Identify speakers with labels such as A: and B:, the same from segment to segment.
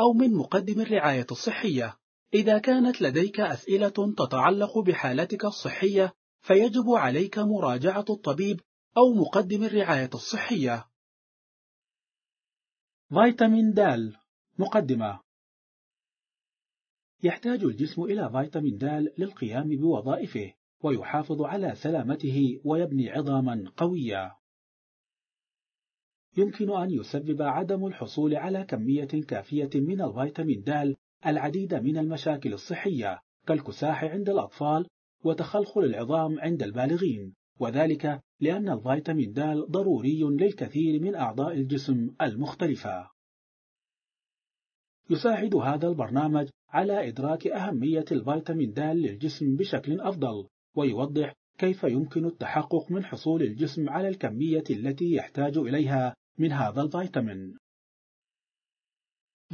A: أو من مقدم الرعاية الصحية. إذا كانت لديك أسئلة تتعلق بحالتك الصحية، فيجب عليك مراجعة الطبيب أو مقدم الرعاية الصحية. فيتامين د مقدمة يحتاج الجسم إلى فيتامين د للقيام بوظائفه، ويحافظ على سلامته ويبني عظاما قوية. يمكن أن يسبب عدم الحصول على كمية كافية من الفيتامين د العديد من المشاكل الصحية كالكساح عند الأطفال وتخلخل العظام عند البالغين وذلك لأن الفيتامين د ضروري للكثير من أعضاء الجسم المختلفة يساعد هذا البرنامج على إدراك أهمية الفيتامين د للجسم بشكل أفضل ويوضح كيف يمكن التحقق من حصول الجسم على الكمية التي يحتاج إليها من هذا الفيتامين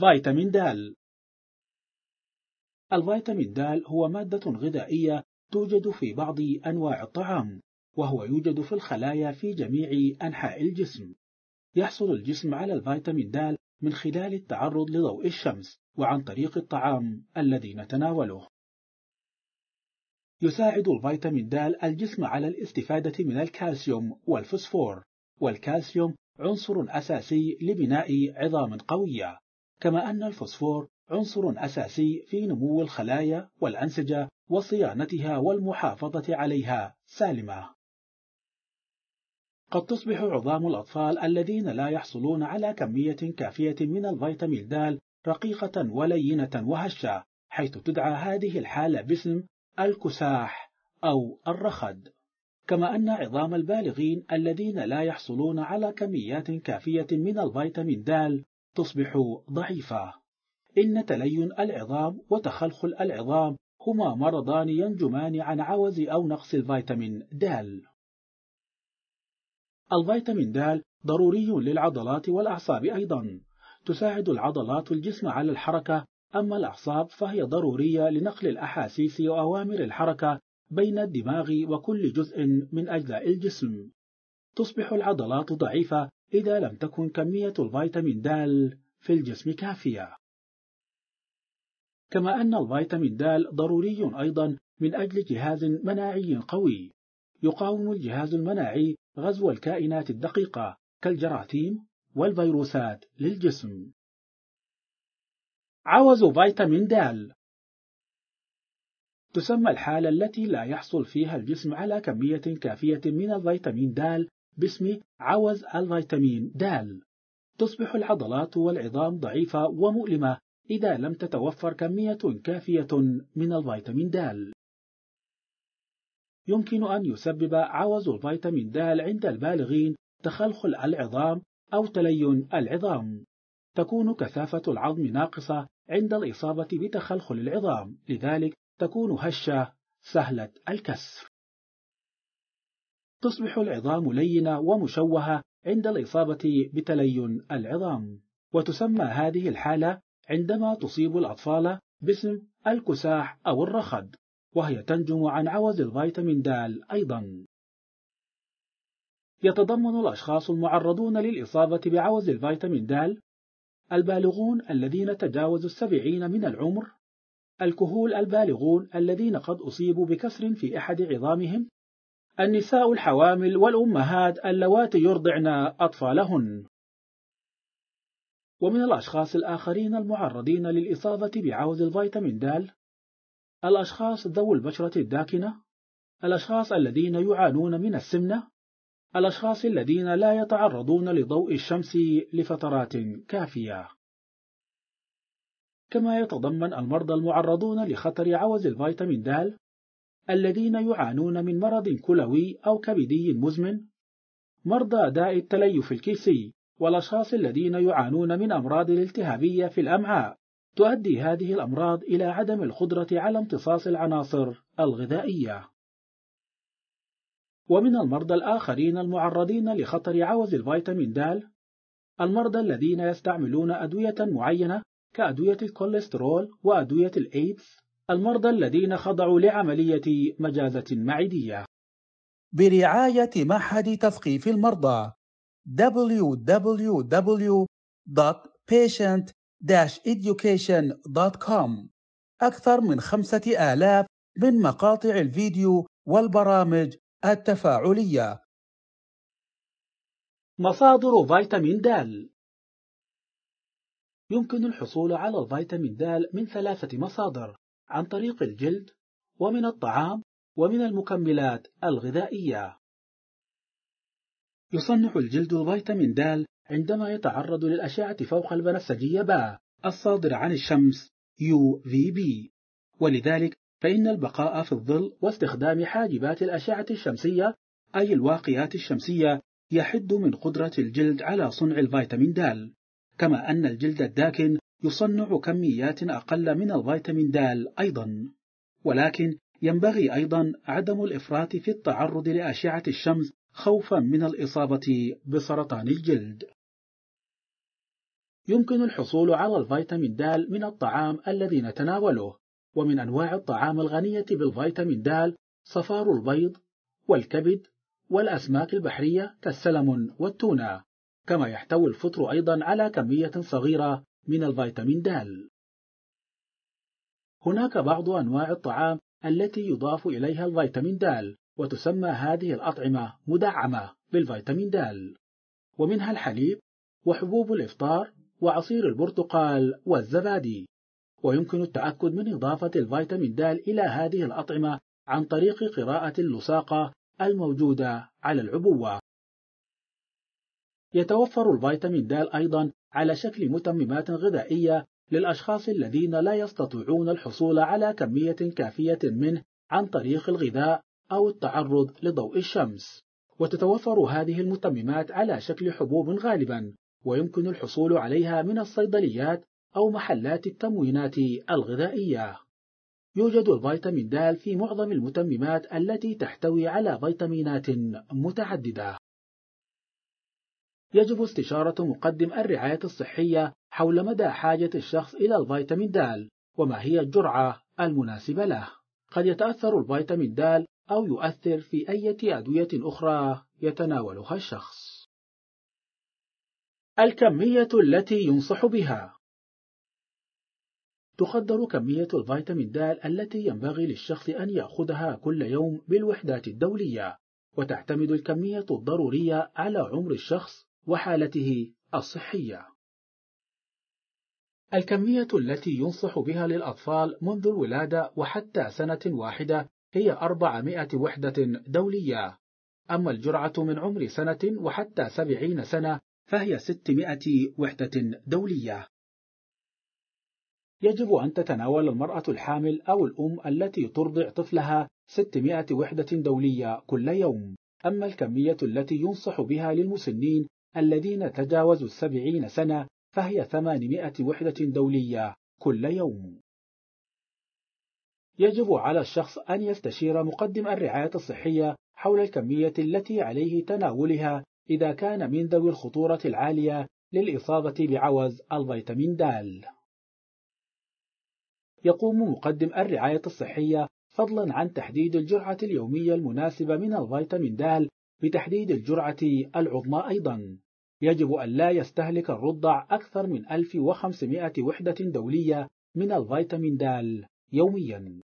A: فيتامين د الفيتامين د هو مادة غذائية توجد في بعض أنواع الطعام وهو يوجد في الخلايا في جميع أنحاء الجسم يحصل الجسم على الفيتامين د من خلال التعرض لضوء الشمس وعن طريق الطعام الذي نتناوله يساعد الفيتامين د الجسم على الاستفادة من الكالسيوم والفوسفور والكالسيوم عنصر أساسي لبناء عظام قوية كما أن الفوسفور عنصر أساسي في نمو الخلايا والأنسجة وصيانتها والمحافظة عليها سالمة قد تصبح عظام الأطفال الذين لا يحصلون على كمية كافية من الفيتامين د رقيقة ولينة وهشة حيث تدعى هذه الحالة باسم الكساح أو الرخد كما أن عظام البالغين الذين لا يحصلون على كميات كافية من الفيتامين د تصبح ضعيفة إن تلين العظام وتخلخل العظام هما مرضان ينجمان عن عوز أو نقص الفيتامين د الفيتامين د ضروري للعضلات والأعصاب أيضا تساعد العضلات الجسم على الحركة أما الأعصاب فهي ضرورية لنقل الأحاسيس وأوامر الحركة بين الدماغ وكل جزء من أجزاء الجسم تصبح العضلات ضعيفة إذا لم تكن كمية الفيتامين د في الجسم كافية كما أن الفيتامين د ضروري أيضا من أجل جهاز مناعي قوي يقاوم الجهاز المناعي غزو الكائنات الدقيقة كالجراثيم والفيروسات للجسم عوز فيتامين د تسمى الحالة التي لا يحصل فيها الجسم على كمية كافية من الفيتامين د باسم عوز الفيتامين د تصبح العضلات والعظام ضعيفة ومؤلمة إذا لم تتوفر كمية كافية من الفيتامين د يمكن أن يسبب عوز الفيتامين د عند البالغين تخلخل العظام أو تلين العظام تكون كثافة العظم ناقصة عند الإصابة بتخلخل العظام لذلك تكون هشة سهلة الكسر تصبح العظام لينة ومشوهة عند الإصابة بتلين العظام وتسمى هذه الحالة عندما تصيب الأطفال باسم الكساح أو الرخد وهي تنجم عن عوز الفيتامين د أيضا يتضمن الأشخاص المعرضون للإصابة بعوز الفيتامين د البالغون الذين تجاوزوا السبعين من العمر الكهول البالغون الذين قد أصيبوا بكسر في أحد عظامهم النساء الحوامل والأمهات اللواتي يرضعن أطفالهن ومن الأشخاص الآخرين المعرضين للإصابة بعوز الفيتامين د الأشخاص ذوي البشرة الداكنة الأشخاص الذين يعانون من السمنة الأشخاص الذين لا يتعرضون لضوء الشمس لفترات كافية كما يتضمن المرضى المعرضون لخطر عوز الفيتامين د الذين يعانون من مرض كلوي أو كبدي مزمن مرضى داء التليف الكيسي والأشخاص الذين يعانون من أمراض الالتهابية في الأمعاء تؤدي هذه الأمراض إلى عدم القدرة على امتصاص العناصر الغذائية ومن المرضى الآخرين المعرضين لخطر عوز الفيتامين د المرضى الذين يستعملون أدوية معينة كأدوية الكوليسترول وأدوية الإيدز المرضى الذين خضعوا لعملية مجازة معدية برعاية معهد تثقيف المرضى www.patient-education.com أكثر من خمسة آلاف من مقاطع الفيديو والبرامج التفاعلية مصادر فيتامين د يمكن الحصول على الفيتامين د من ثلاثة مصادر عن طريق الجلد ومن الطعام ومن المكملات الغذائية يصنع الجلد الفيتامين د عندما يتعرض للأشعة فوق البنفسجية باء الصادرة عن الشمس UVB ولذلك فإن البقاء في الظل واستخدام حاجبات الأشعة الشمسية أي الواقيات الشمسية يحد من قدرة الجلد على صنع الفيتامين د كما أن الجلد الداكن يصنع كميات أقل من الفيتامين د أيضا ولكن ينبغي أيضا عدم الإفراط في التعرض لأشعة الشمس خوفا من الإصابة بسرطان الجلد يمكن الحصول على الفيتامين د من الطعام الذي نتناوله ومن أنواع الطعام الغنية بالفيتامين د صفار البيض والكبد والأسماك البحرية كالسلمون والتونة كما يحتوي الفطر أيضا على كمية صغيرة من الفيتامين د هناك بعض أنواع الطعام التي يضاف إليها الفيتامين د وتسمى هذه الأطعمة مدعمة بالفيتامين د ومنها الحليب وحبوب الإفطار وعصير البرتقال والزبادي ويمكن التأكد من إضافة الفيتامين د إلى هذه الأطعمة عن طريق قراءة اللصاقة الموجودة على العبوة يتوفر الفيتامين د أيضا على شكل متممات غذائية للأشخاص الذين لا يستطيعون الحصول على كمية كافية منه عن طريق الغذاء أو التعرض لضوء الشمس وتتوفر هذه المتممات على شكل حبوب غالبا ويمكن الحصول عليها من الصيدليات أو محلات التموينات الغذائية يوجد الفيتامين د في معظم المتممات التي تحتوي على فيتامينات متعددة يجب استشارة مقدم الرعاية الصحية حول مدى حاجة الشخص إلى الفيتامين د وما هي الجرعة المناسبة له قد يتأثر الفيتامين د أو يؤثر في أي أدوية أخرى يتناولها الشخص الكمية التي ينصح بها تقدر كمية الفيتامين د التي ينبغي للشخص أن يأخذها كل يوم بالوحدات الدولية وتعتمد الكمية الضرورية على عمر الشخص وحالته الصحية. الكمية التي ينصح بها للأطفال منذ الولادة وحتى سنة واحدة هي 400 وحدة دولية، أما الجرعة من عمر سنة وحتى 70 سنة فهي 600 وحدة دولية. يجب أن تتناول المرأة الحامل أو الأم التي ترضع طفلها 600 وحدة دولية كل يوم، أما الكمية التي ينصح بها للمسنين الذين تجاوزوا السبعين سنة فهي 800 وحدة دولية كل يوم يجب على الشخص أن يستشير مقدم الرعاية الصحية حول الكمية التي عليه تناولها إذا كان من ذوي الخطورة العالية للإصابة بعوز الفيتامين د. يقوم مقدم الرعاية الصحية فضلا عن تحديد الجرعة اليومية المناسبة من الفيتامين د بتحديد الجرعة العظمى أيضا يجب أن لا يستهلك الرضع أكثر من 1500 وحدة دولية من الفيتامين د يوميا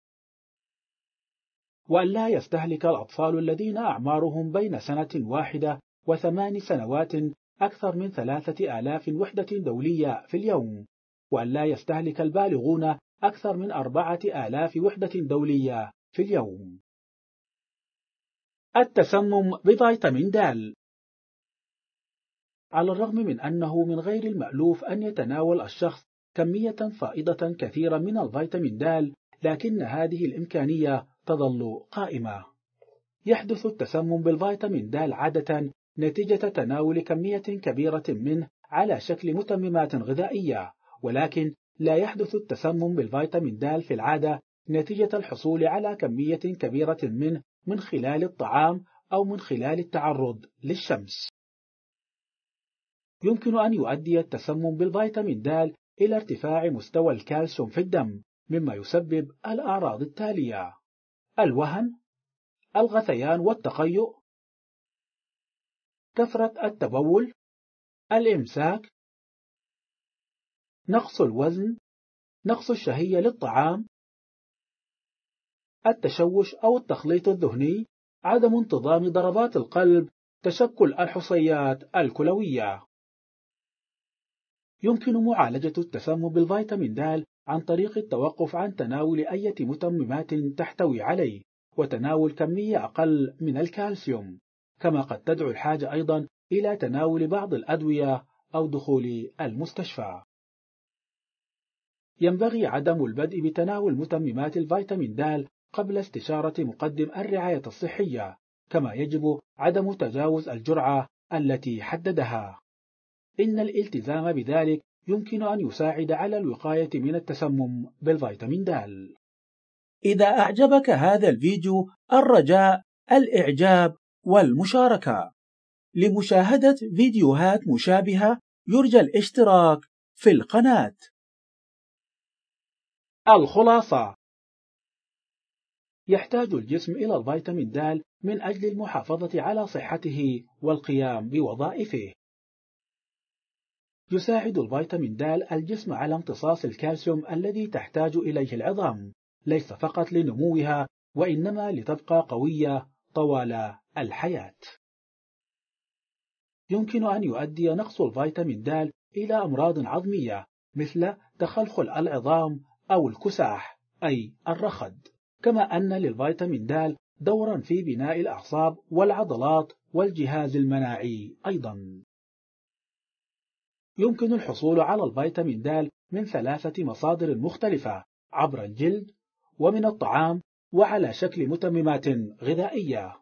A: وأن لا يستهلك الأطفال الذين أعمارهم بين سنة واحدة وثمان سنوات أكثر من 3000 وحدة دولية في اليوم وأن لا يستهلك البالغون أكثر من 4000 وحدة دولية في اليوم التسمم بفيتامين د على الرغم من أنه من غير المألوف أن يتناول الشخص كمية فائضة كثيرة من الفيتامين د لكن هذه الإمكانية تظل قائمة يحدث التسمم بالفيتامين د عادة نتيجة تناول كمية كبيرة منه على شكل متممات غذائية ولكن لا يحدث التسمم بالفيتامين د في العادة نتيجة الحصول على كمية كبيرة منه من خلال الطعام أو من خلال التعرض للشمس يمكن أن يؤدي التسمم بالفيتامين د إلى ارتفاع مستوى الكالسيوم في الدم مما يسبب الأعراض التالية الوهن الغثيان والتقيؤ كثرة التبول الإمساك نقص الوزن نقص الشهية للطعام التشوش أو التخليط الذهني عدم انتظام ضربات القلب تشكل الحصيات الكلوية يمكن معالجة التسمم بالفيتامين د عن طريق التوقف عن تناول أي متممات تحتوي عليه وتناول كمية أقل من الكالسيوم كما قد تدعو الحاجة أيضا إلى تناول بعض الأدوية أو دخول المستشفى ينبغي عدم البدء بتناول متممات الفيتامين د قبل استشارة مقدم الرعاية الصحية كما يجب عدم تجاوز الجرعة التي حددها إن الالتزام بذلك يمكن أن يساعد على الوقاية من التسمم بالفيتامين د إذا أعجبك هذا الفيديو الرجاء الإعجاب والمشاركة لمشاهدة فيديوهات مشابهة يرجى الاشتراك في القناة الخلاصة يحتاج الجسم إلى الفيتامين د من أجل المحافظة على صحته والقيام بوظائفه. يساعد الفيتامين د الجسم على امتصاص الكالسيوم الذي تحتاج إليه العظام، ليس فقط لنموها وإنما لتبقى قوية طوال الحياة. يمكن أن يؤدي نقص الفيتامين د إلى أمراض عظمية مثل تخلخل العظام أو الكساح أي الرخد. كما أن للفيتامين د دورا في بناء الأعصاب والعضلات والجهاز المناعي أيضا يمكن الحصول على الفيتامين د من ثلاثة مصادر مختلفة عبر الجلد ومن الطعام وعلى شكل متممات غذائية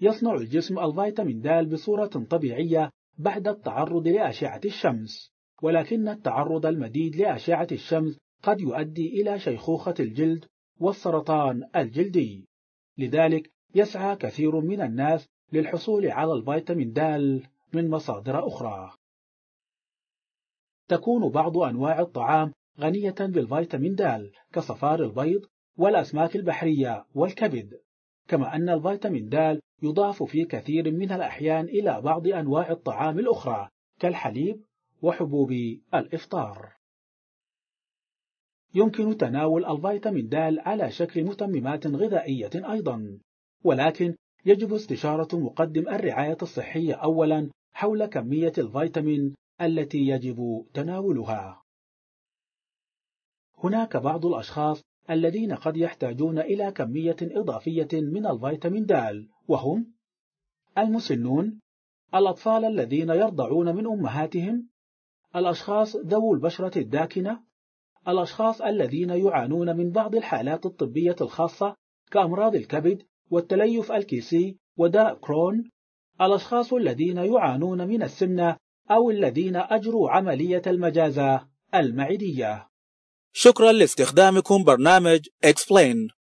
A: يصنع الجسم الفيتامين د بصورة طبيعية بعد التعرض لأشعة الشمس ولكن التعرض المديد لأشعة الشمس قد يؤدي إلى شيخوخة الجلد والسرطان الجلدي لذلك يسعى كثير من الناس للحصول على الفيتامين د من مصادر أخرى تكون بعض أنواع الطعام غنية بالفيتامين د كصفار البيض والأسماك البحرية والكبد كما أن الفيتامين د يضاف في كثير من الأحيان إلى بعض أنواع الطعام الأخرى كالحليب وحبوب الإفطار يمكن تناول الفيتامين د على شكل متممات غذائية أيضا ولكن يجب استشارة مقدم الرعاية الصحية أولا حول كمية الفيتامين التي يجب تناولها هناك بعض الأشخاص الذين قد يحتاجون إلى كمية إضافية من الفيتامين د وهم المسنون الأطفال الذين يرضعون من أمهاتهم الأشخاص ذوو البشرة الداكنة الأشخاص الذين يعانون من بعض الحالات الطبية الخاصة كأمراض الكبد والتليف الكيسي وداء كرون الأشخاص الذين يعانون من السمنة أو الذين أجروا عملية المجازة المعدية شكرا لاستخدامكم برنامج Explain